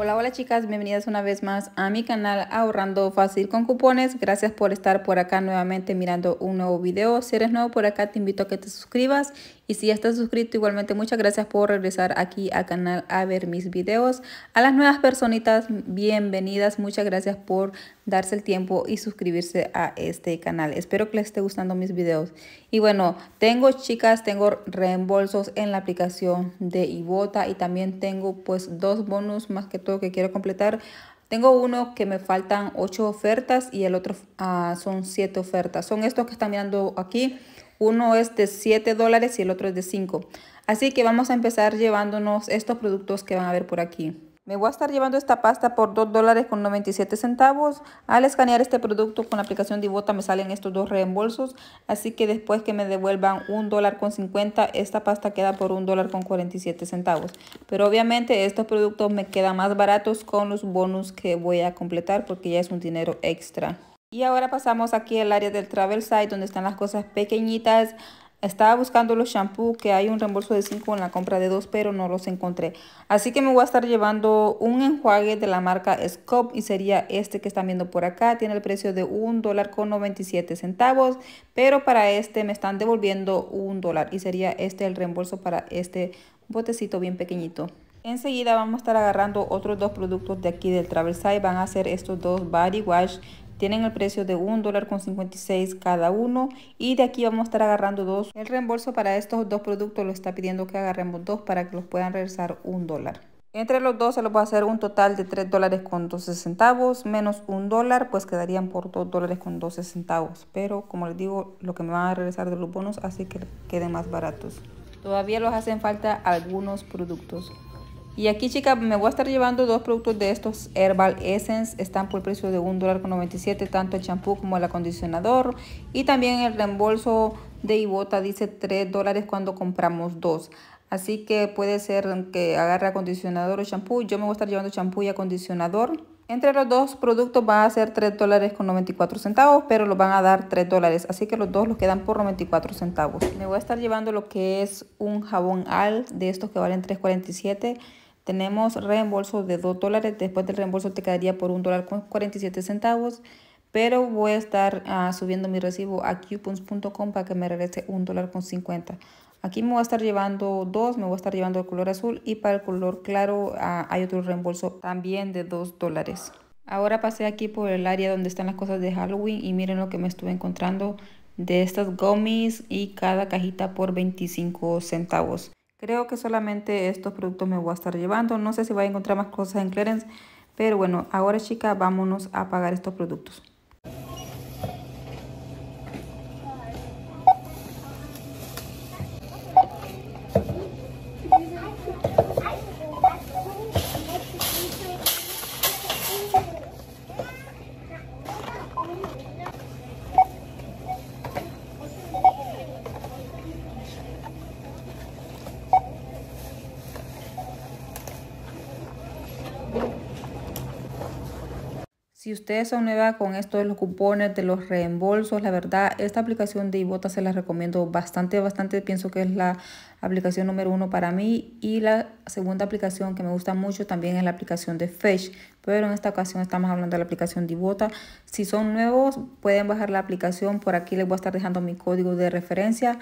Hola, hola chicas, bienvenidas una vez más a mi canal Ahorrando Fácil con Cupones. Gracias por estar por acá nuevamente mirando un nuevo video. Si eres nuevo por acá, te invito a que te suscribas. Y si ya estás suscrito, igualmente muchas gracias por regresar aquí al canal a ver mis videos. A las nuevas personitas, bienvenidas. Muchas gracias por darse el tiempo y suscribirse a este canal. Espero que les esté gustando mis videos. Y bueno, tengo chicas, tengo reembolsos en la aplicación de Ibota y también tengo pues dos bonus más que todo que quiero completar. Tengo uno que me faltan ocho ofertas y el otro ah, son siete ofertas. Son estos que están mirando aquí. Uno es de 7 dólares y el otro es de 5. Así que vamos a empezar llevándonos estos productos que van a ver por aquí. Me voy a estar llevando esta pasta por $2.97. dólares con 97 centavos. Al escanear este producto con la aplicación Divota me salen estos dos reembolsos. Así que después que me devuelvan $1.50, dólar con 50, esta pasta queda por $1.47. dólar con 47 centavos. Pero obviamente estos productos me quedan más baratos con los bonus que voy a completar porque ya es un dinero extra. Y ahora pasamos aquí al área del Travel Site donde están las cosas pequeñitas. Estaba buscando los shampoos que hay un reembolso de 5 en la compra de 2, pero no los encontré. Así que me voy a estar llevando un enjuague de la marca Scope y sería este que están viendo por acá. Tiene el precio de un dólar con 97 centavos, pero para este me están devolviendo 1 dólar y sería este el reembolso para este botecito bien pequeñito. Enseguida vamos a estar agarrando otros dos productos de aquí del Travel Side. Van a ser estos dos Body Wash tienen el precio de un dólar con 56 cada uno y de aquí vamos a estar agarrando dos. El reembolso para estos dos productos lo está pidiendo que agarremos dos para que los puedan regresar un dólar. Entre los dos se los va a hacer un total de $3.12 dólares con menos un dólar, pues quedarían por $2.12. dólares con 12 centavos. Pero como les digo, lo que me van a regresar de los bonos así que queden más baratos. Todavía los hacen falta algunos productos. Y aquí, chicas, me voy a estar llevando dos productos de estos Herbal Essence. Están por el precio de $1.97, tanto el champú como el acondicionador. Y también el reembolso de Ibota dice $3 cuando compramos dos. Así que puede ser que agarre acondicionador o champú. Yo me voy a estar llevando champú y acondicionador. Entre los dos productos va a ser $3.94, pero los van a dar 3 Así que los dos los quedan por 94 centavos. Me voy a estar llevando lo que es un jabón al de estos que valen 3.47 tenemos reembolso de 2 dólares, después del reembolso te quedaría por 1 dólar con 47 centavos, pero voy a estar ah, subiendo mi recibo a coupons.com para que me regrese 1 dólar con 50. Aquí me voy a estar llevando dos, me voy a estar llevando el color azul y para el color claro ah, hay otro reembolso también de 2 dólares. Ahora pasé aquí por el área donde están las cosas de Halloween y miren lo que me estuve encontrando de estas gummies y cada cajita por 25 centavos. Creo que solamente estos productos me voy a estar llevando. No sé si voy a encontrar más cosas en clearance. Pero bueno, ahora chicas, vámonos a pagar estos productos. Si ustedes son nuevas con esto de los cupones, de los reembolsos, la verdad, esta aplicación de Ibota se las recomiendo bastante, bastante. Pienso que es la aplicación número uno para mí. Y la segunda aplicación que me gusta mucho también es la aplicación de Fetch. Pero en esta ocasión estamos hablando de la aplicación de Ibota. Si son nuevos, pueden bajar la aplicación. Por aquí les voy a estar dejando mi código de referencia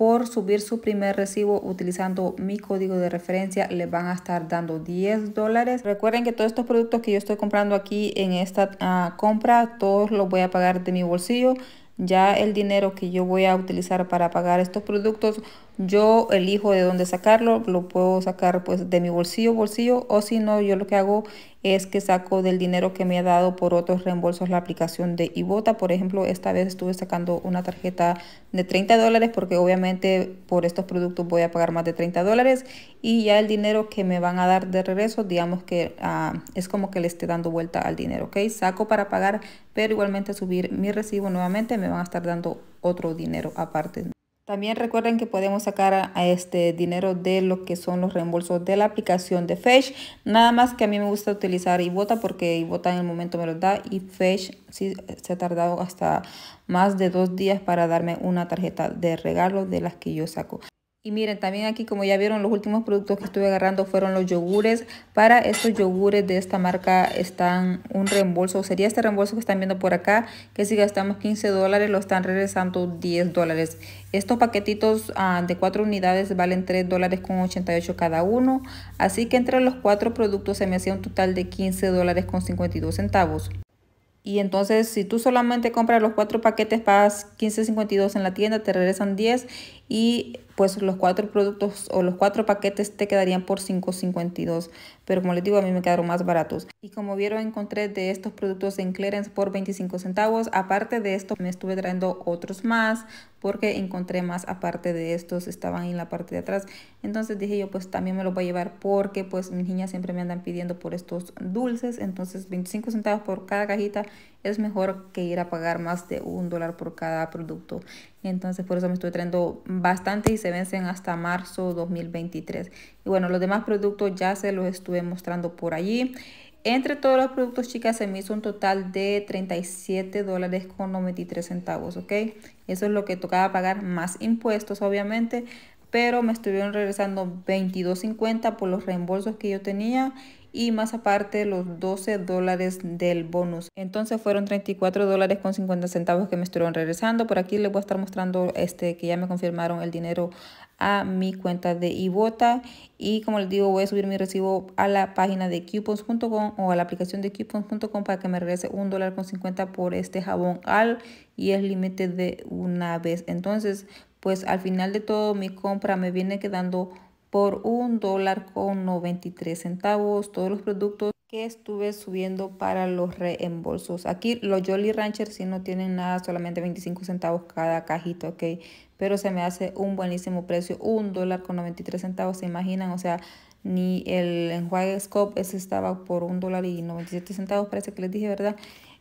por subir su primer recibo utilizando mi código de referencia le van a estar dando 10 dólares. Recuerden que todos estos productos que yo estoy comprando aquí en esta ah, compra, todos los voy a pagar de mi bolsillo. Ya el dinero que yo voy a utilizar para pagar estos productos yo elijo de dónde sacarlo, lo puedo sacar pues de mi bolsillo, bolsillo, o si no, yo lo que hago es que saco del dinero que me ha dado por otros reembolsos la aplicación de Ibota. Por ejemplo, esta vez estuve sacando una tarjeta de 30 dólares porque obviamente por estos productos voy a pagar más de 30 dólares y ya el dinero que me van a dar de regreso, digamos que ah, es como que le esté dando vuelta al dinero, ¿ok? Saco para pagar, pero igualmente subir mi recibo nuevamente me van a estar dando otro dinero aparte. También recuerden que podemos sacar a este dinero de lo que son los reembolsos de la aplicación de Fetch. Nada más que a mí me gusta utilizar Ibota porque Ibota en el momento me lo da y Fetch sí se ha tardado hasta más de dos días para darme una tarjeta de regalo de las que yo saco. Y miren, también aquí como ya vieron los últimos productos que estuve agarrando fueron los yogures. Para estos yogures de esta marca están un reembolso, sería este reembolso que están viendo por acá, que si gastamos 15 dólares lo están regresando 10 dólares. Estos paquetitos ah, de 4 unidades valen 3 dólares con 88 cada uno, así que entre los 4 productos se me hacía un total de 15 dólares con 52 centavos. Y entonces, si tú solamente compras los cuatro paquetes, pagas 15.52 en la tienda, te regresan 10 y pues los cuatro productos o los cuatro paquetes te quedarían por 5.52 pero como les digo, a mí me quedaron más baratos. Y como vieron, encontré de estos productos en clearance por 25 centavos. Aparte de esto, me estuve trayendo otros más porque encontré más aparte de estos, estaban en la parte de atrás. Entonces dije yo, pues también me los voy a llevar porque pues mis niñas siempre me andan pidiendo por estos dulces. Entonces 25 centavos por cada cajita es mejor que ir a pagar más de un dólar por cada producto. Entonces por eso me estoy trayendo bastante y se vencen hasta marzo 2023. Y bueno, los demás productos ya se los estuve mostrando por allí. Entre todos los productos, chicas, se me hizo un total de 37 dólares con 93 centavos, ¿ok? Eso es lo que tocaba pagar más impuestos, obviamente, pero me estuvieron regresando 22.50 por los reembolsos que yo tenía y más aparte los 12 dólares del bonus. Entonces fueron 34 dólares con 50 centavos que me estuvieron regresando. Por aquí les voy a estar mostrando este que ya me confirmaron el dinero a mi cuenta de Ibota y como les digo voy a subir mi recibo a la página de coupons.com o a la aplicación de coupons.com para que me regrese un dólar con 50 por este jabón al y el límite de una vez entonces pues al final de todo mi compra me viene quedando por un dólar con 93 centavos todos los productos que estuve subiendo para los reembolsos. Aquí los Jolly Ranchers si no tienen nada, solamente 25 centavos cada cajito ok. Pero se me hace un buenísimo precio, un dólar con 93 centavos, se imaginan, o sea, ni el enjuague Scope, ese estaba por un dólar y 97 centavos, parece que les dije, ¿verdad?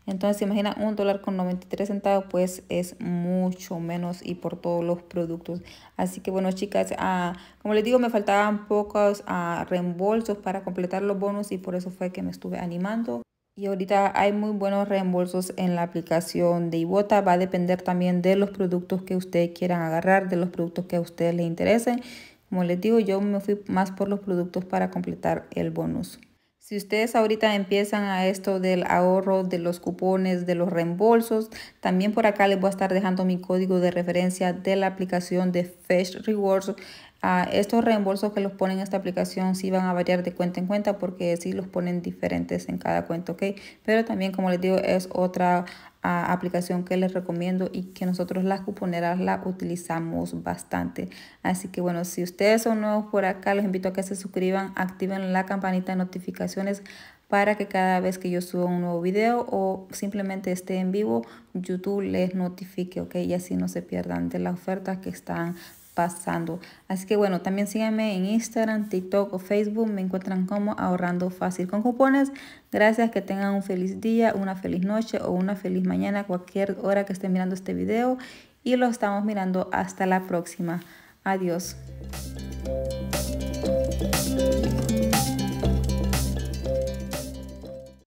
Entonces, imagina un dólar con 93 centavos, pues es mucho menos y por todos los productos. Así que bueno, chicas, ah, como les digo, me faltaban pocos ah, reembolsos para completar los bonos y por eso fue que me estuve animando. Y ahorita hay muy buenos reembolsos en la aplicación de Ibota. Va a depender también de los productos que ustedes quieran agarrar, de los productos que a ustedes les interesen. Como les digo, yo me fui más por los productos para completar el bonus. Si ustedes ahorita empiezan a esto del ahorro, de los cupones, de los reembolsos, también por acá les voy a estar dejando mi código de referencia de la aplicación de Fetch Rewards estos reembolsos que los ponen en esta aplicación sí van a variar de cuenta en cuenta porque sí los ponen diferentes en cada cuenta, ¿ok? Pero también, como les digo, es otra ah, aplicación que les recomiendo y que nosotros las cuponeras la utilizamos bastante. Así que bueno, si ustedes son nuevos por acá, los invito a que se suscriban, activen la campanita de notificaciones para que cada vez que yo suba un nuevo video o simplemente esté en vivo, YouTube les notifique, ¿ok? Y así no se pierdan de las ofertas que están pasando. Así que bueno, también síganme en Instagram, TikTok o Facebook. Me encuentran como ahorrando fácil con cupones. Gracias, que tengan un feliz día, una feliz noche o una feliz mañana, cualquier hora que estén mirando este video. Y lo estamos mirando hasta la próxima. Adiós.